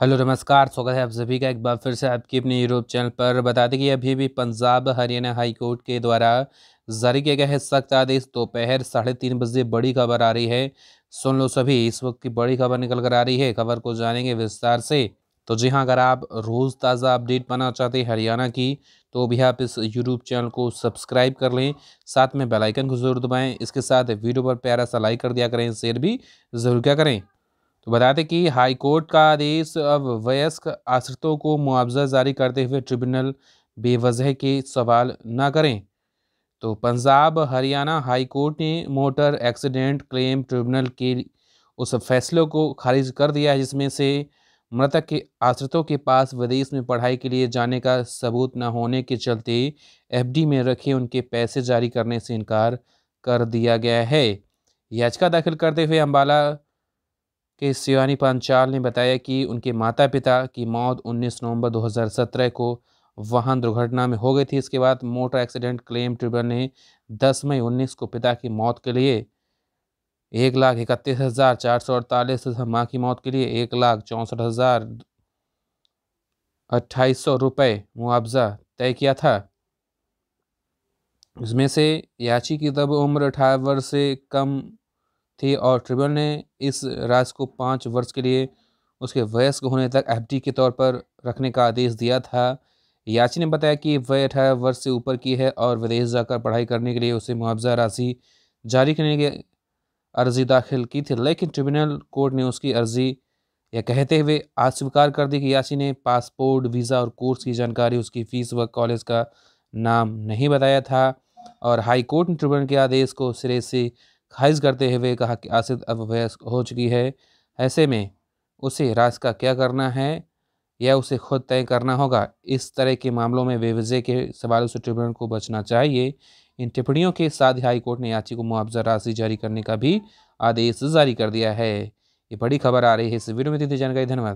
hello नमस्कार स्वागत है आप सभी का एक बार फिर से आपकी अपने यूट्यूब चैनल पर बता दें कि अभी भी पंजाब हरियाणा हाई कोर्ट के द्वारा जारी किया गया है सख्त आदेश दोपहर तो साढ़े तीन बजे बड़ी खबर आ रही है सुन लो सभी इस वक्त की बड़ी खबर निकल कर आ रही है खबर को जानेंगे विस्तार से तो जी हाँ अगर आप रोज़ ताज़ा अपडेट पाना चाहते हैं हरियाणा की तो भी आप इस यूट्यूब चैनल को सब्सक्राइब कर लें साथ में बेलाइकन को जरूर दबाएँ इसके साथ वीडियो पर प्यारा सा लाइक कर दिया करें शेयर भी ज़रूर क्या करें तो बता दें कि हाई कोर्ट का आदेश अब वयस्क आश्रितों को मुआवजा जारी करते हुए ट्रिब्यूनल बेवजह के सवाल न करें तो पंजाब हरियाणा हाई कोर्ट ने मोटर एक्सीडेंट क्लेम ट्रिब्यूनल के उस फैसलों को खारिज कर दिया है जिसमें से मृतक के आश्रितों के पास विदेश में पढ़ाई के लिए जाने का सबूत न होने के चलते एफडी में रखे उनके पैसे जारी करने से इनकार कर दिया गया है याचिका दाखिल करते हुए अम्बाला के शिवानी पांचाल ने बताया कि उनके माता पिता की मौत 19 नवंबर 2017 को वाहन दुर्घटना में हो गई थी इसके बाद मोटर एक्सीडेंट क्लेम ट्रिब्यूनल ने 10 मई 19 को पिता की मौत के लिए एक लाख इकतीस हज़ार चार सौ अड़तालीस माँ की मौत के लिए एक लाख चौंसठ हज़ार अट्ठाईस सौ रुपये मुआवजा तय किया था इसमें से याची की तब उम्र अठारह वर्ष से कम थी और ट्रिब्यूनल ने इस राज को पाँच वर्ष के लिए उसके वयस्क होने तक एफ के तौर पर रखने का आदेश दिया था याची ने बताया कि वह अठारह वर्ष से ऊपर की है और विदेश जाकर पढ़ाई करने के लिए उसे मुआवजा राशि जारी करने की अर्जी दाखिल की थी लेकिन ट्रिब्यूनल कोर्ट ने उसकी अर्जी यह कहते हुए अस्वीकार कर दी कि याची ने पासपोर्ट वीज़ा और कोर्स की जानकारी उसकी फ़ीस व कॉलेज का नाम नहीं बताया था और हाई कोर्ट ने ट्रिब्यूनल के आदेश को सिरे से खारिज करते हुए कहा कि आसिद अब वयस्क हो चुकी है ऐसे में उसे राज का क्या करना है या उसे खुद तय करना होगा इस तरह के मामलों में बेवजह के सवालों से ट्रिब्यूनल को बचना चाहिए इन टिप्पणियों के साथ हाई कोर्ट ने याची को मुआवजा राशि जारी करने का भी आदेश जारी कर दिया है ये बड़ी खबर आ रही है इस वीडियो में दी जानकारी धन्यवाद